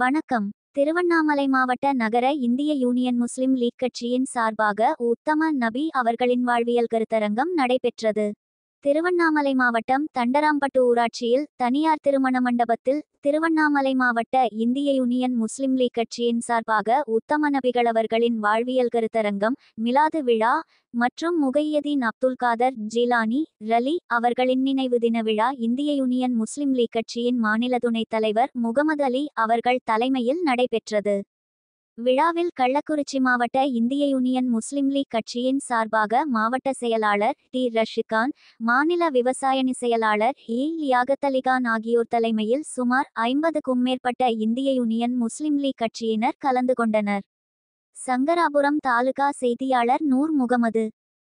வணக்கம் திருவண்ணாமலை மாவட்ட நகர இந்திய யூனியன் முஸ்லிம் லீக் கட்சியின் சார்பாக உத்தம நபி அவர்களின் வாழ்வியல் கருத்தரங்கம் நடைபெற்றது திருவண்ணாமலை மாவட்டம் தண்டராம்பட்டு ஊராட்சியில் தனியார் திருமண மண்டபத்தில் திருவண்ணாமலை மாவட்ட இந்திய யூனியன் முஸ்லிம் லீக் கட்சியின் சார்பாக உத்தம நபிகளவர்களின் வாழ்வியல் கருத்தரங்கம் மிலாது விழா மற்றும் முகையதீன் அப்துல் காதர் ஜிலானி ரலி அவர்களின் நினைவு தின விழா இந்திய யூனியன் முஸ்லிம் லீக் கட்சியின் மாநில துணைத் தலைவர் முகமது அலி அவர்கள் தலைமையில் நடைபெற்றது விழாவில் கள்ளக்குறிச்சி மாவட்ட இந்திய யூனியன் முஸ்லிம் லீக் கட்சியின் சார்பாக மாவட்ட செயலாளர் டி ரஷிகான் மாநில விவசாயணி செயலாளர் இ யாகத்தலிகான் ஆகியோர் தலைமையில் சுமார் ஐம்பதுக்கும் மேற்பட்ட இந்திய யூனியன் முஸ்லிம் லீக் கட்சியினர் கலந்து கொண்டனர் சங்கராபுரம் தாலுகா செய்தியாளர் நூர் முகமது